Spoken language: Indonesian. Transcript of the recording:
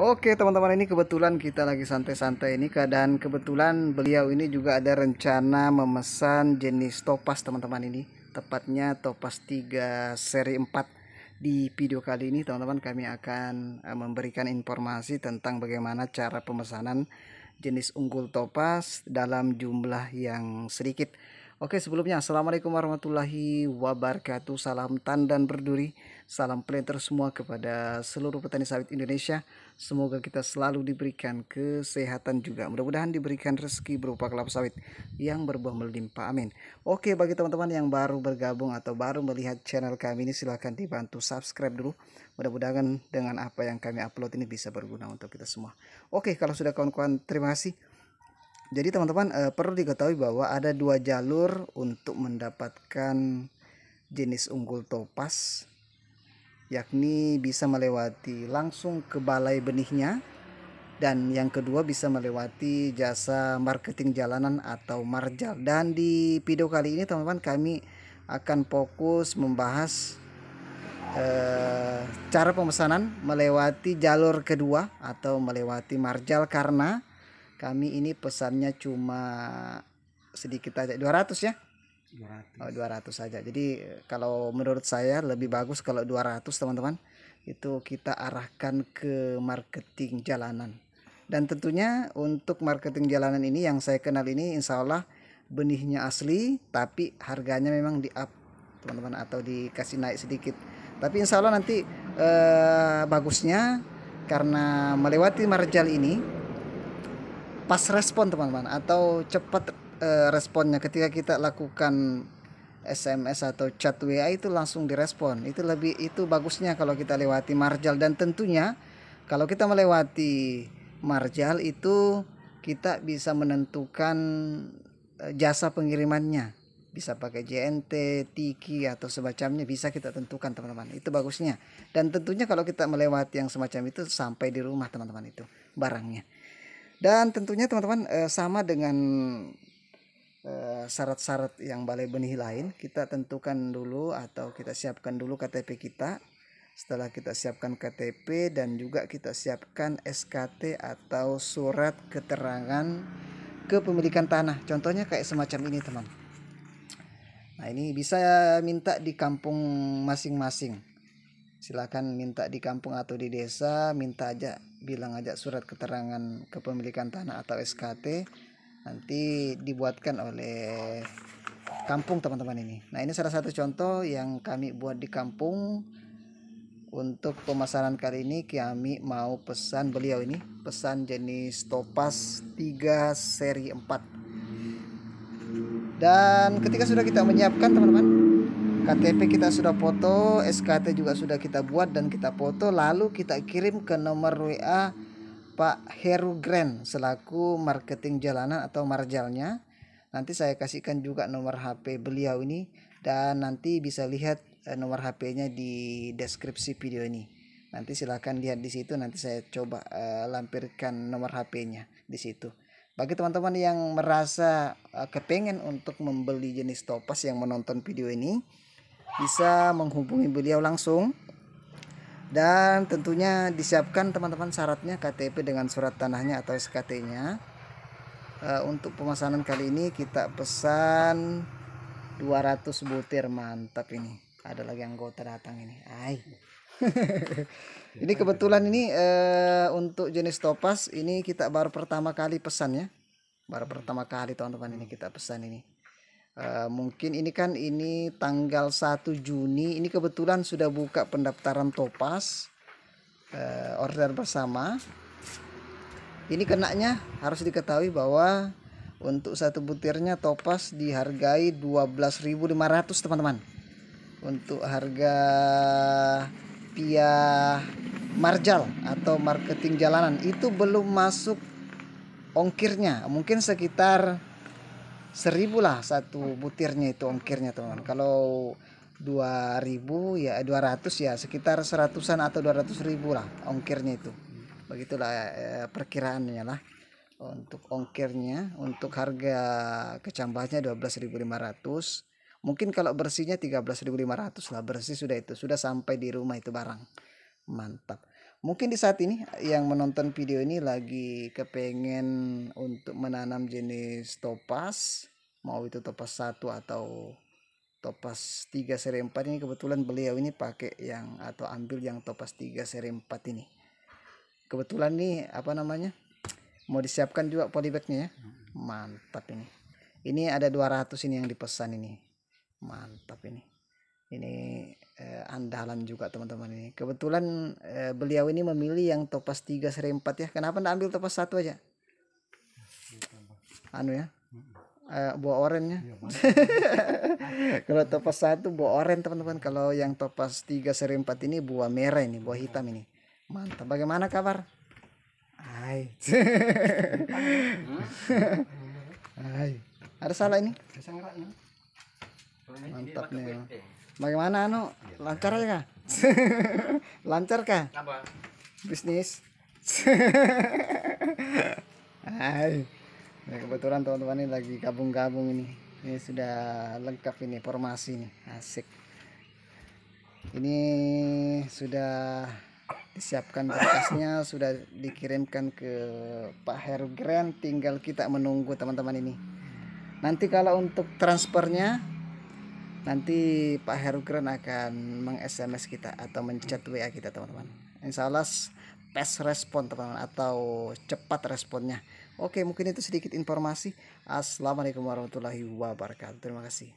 Oke teman-teman ini kebetulan kita lagi santai-santai ini keadaan kebetulan beliau ini juga ada rencana memesan jenis topas teman-teman ini tepatnya topas 3 seri 4 di video kali ini teman-teman kami akan eh, memberikan informasi tentang bagaimana cara pemesanan jenis unggul topas dalam jumlah yang sedikit Oke sebelumnya Assalamualaikum warahmatullahi wabarakatuh Salam tandan berduri Salam planter semua kepada seluruh petani sawit Indonesia. Semoga kita selalu diberikan kesehatan juga. Mudah-mudahan diberikan rezeki berupa kelapa sawit yang berbuah melimpah. Amin. Oke, bagi teman-teman yang baru bergabung atau baru melihat channel kami ini silahkan dibantu subscribe dulu. Mudah-mudahan dengan apa yang kami upload ini bisa berguna untuk kita semua. Oke, kalau sudah kawan-kawan terima kasih. Jadi teman-teman eh, perlu diketahui bahwa ada dua jalur untuk mendapatkan jenis unggul topas yakni bisa melewati langsung ke balai benihnya dan yang kedua bisa melewati jasa marketing jalanan atau marjal dan di video kali ini teman-teman kami akan fokus membahas eh, cara pemesanan melewati jalur kedua atau melewati marjal karena kami ini pesannya cuma sedikit aja 200 ya 200. Oh, 200 saja. Jadi kalau menurut saya lebih bagus kalau 200 teman-teman itu kita arahkan ke marketing jalanan. Dan tentunya untuk marketing jalanan ini yang saya kenal ini insya Allah benihnya asli tapi harganya memang di up teman-teman atau dikasih naik sedikit. Tapi insya Allah nanti eh, bagusnya karena melewati marjal ini pas respon teman-teman atau cepat Eh, responnya ketika kita lakukan SMS atau chat WA itu langsung direspon. Itu lebih itu bagusnya kalau kita lewati marjal dan tentunya kalau kita melewati marjal itu kita bisa menentukan eh, jasa pengirimannya. Bisa pakai JNT, Tiki atau semacamnya bisa kita tentukan teman-teman. Itu bagusnya. Dan tentunya kalau kita melewati yang semacam itu sampai di rumah teman-teman itu barangnya. Dan tentunya teman-teman eh, sama dengan Eh, syarat-syarat yang balai benih lain kita tentukan dulu atau kita siapkan dulu KTP kita setelah kita siapkan KTP dan juga kita siapkan SKT atau surat keterangan kepemilikan tanah contohnya kayak semacam ini teman nah ini bisa minta di kampung masing-masing silahkan minta di kampung atau di desa minta aja bilang aja surat keterangan kepemilikan tanah atau SKT nanti dibuatkan oleh kampung teman-teman ini nah ini salah satu contoh yang kami buat di kampung untuk pemasaran kali ini kami mau pesan beliau ini pesan jenis topas 3 seri 4 dan ketika sudah kita menyiapkan teman-teman KTP kita sudah foto SKT juga sudah kita buat dan kita foto lalu kita kirim ke nomor WA Pak Heru Grand selaku marketing jalanan atau marjalnya. Nanti saya kasihkan juga nomor HP beliau ini dan nanti bisa lihat eh, nomor HP-nya di deskripsi video ini. Nanti silahkan lihat di situ nanti saya coba uh, lampirkan nomor HP-nya di situ. Bagi teman-teman yang merasa uh, kepengen untuk membeli jenis topas yang menonton video ini bisa menghubungi beliau langsung dan tentunya disiapkan teman-teman syaratnya KTP dengan surat tanahnya atau SKT-nya e, eh, untuk pemesanan kali ini kita pesan 200 butir mantap ini ada lagi yang anggota datang ini ay ini kebetulan ini e, untuk jenis topas ini kita baru pertama kali pesan ya baru pertama kali teman-teman ini kita pesan ini Uh, mungkin ini kan ini tanggal 1 Juni ini kebetulan sudah buka pendaftaran Topas uh, eh, order bersama ini kenaknya harus diketahui bahwa untuk satu butirnya Topas dihargai 12.500 teman-teman untuk harga pia marjal atau marketing jalanan itu belum masuk ongkirnya mungkin sekitar seribu lah satu butirnya itu ongkirnya teman kalau dua ribu ya eh, dua ratus ya sekitar seratusan atau dua ratus ribu lah ongkirnya itu begitulah eh, perkiraannya lah untuk ongkirnya untuk harga kecambahnya dua belas lima ribu ratus. mungkin kalau bersihnya tiga belas lima ribu ratus lah bersih sudah itu sudah sampai di rumah itu barang mantap mungkin di saat ini eh, yang menonton video ini lagi kepengen untuk menanam jenis topas mau itu topas satu atau topas 3 seri 4 ini kebetulan beliau ini pakai yang atau ambil yang topas 3 seri 4 ini kebetulan nih apa namanya mau disiapkan juga polybagnya ya mantap ini ini ada 200 ini yang dipesan ini mantap ini ini eh, andalan juga teman-teman ini kebetulan eh, beliau ini memilih yang topas 3 seri 4 ya kenapa nggak ambil topas satu aja anu ya eh, buah oren ya kalau topas satu buah oren teman-teman kalau yang topas 3 seri 4 ini buah merah ini buah hitam ini mantap bagaimana kabar Hai. Hai. Ada salah ini? Mantap nih. Bagaimana anu? Iya. Lancar ya kah? Lancar kah? Apa? Bisnis. Hai. Nah, kebetulan teman-teman ini lagi gabung-gabung ini. Ini sudah lengkap ini formasi ini. Asik. Ini sudah disiapkan berkasnya sudah dikirimkan ke Pak Heru Grand tinggal kita menunggu teman-teman ini nanti kalau untuk transfernya nanti Pak Heru Herugren akan meng-SMS kita atau mencet WA kita teman-teman Insya Allah fast respon teman-teman atau cepat responnya Oke mungkin itu sedikit informasi Assalamualaikum warahmatullahi wabarakatuh Terima kasih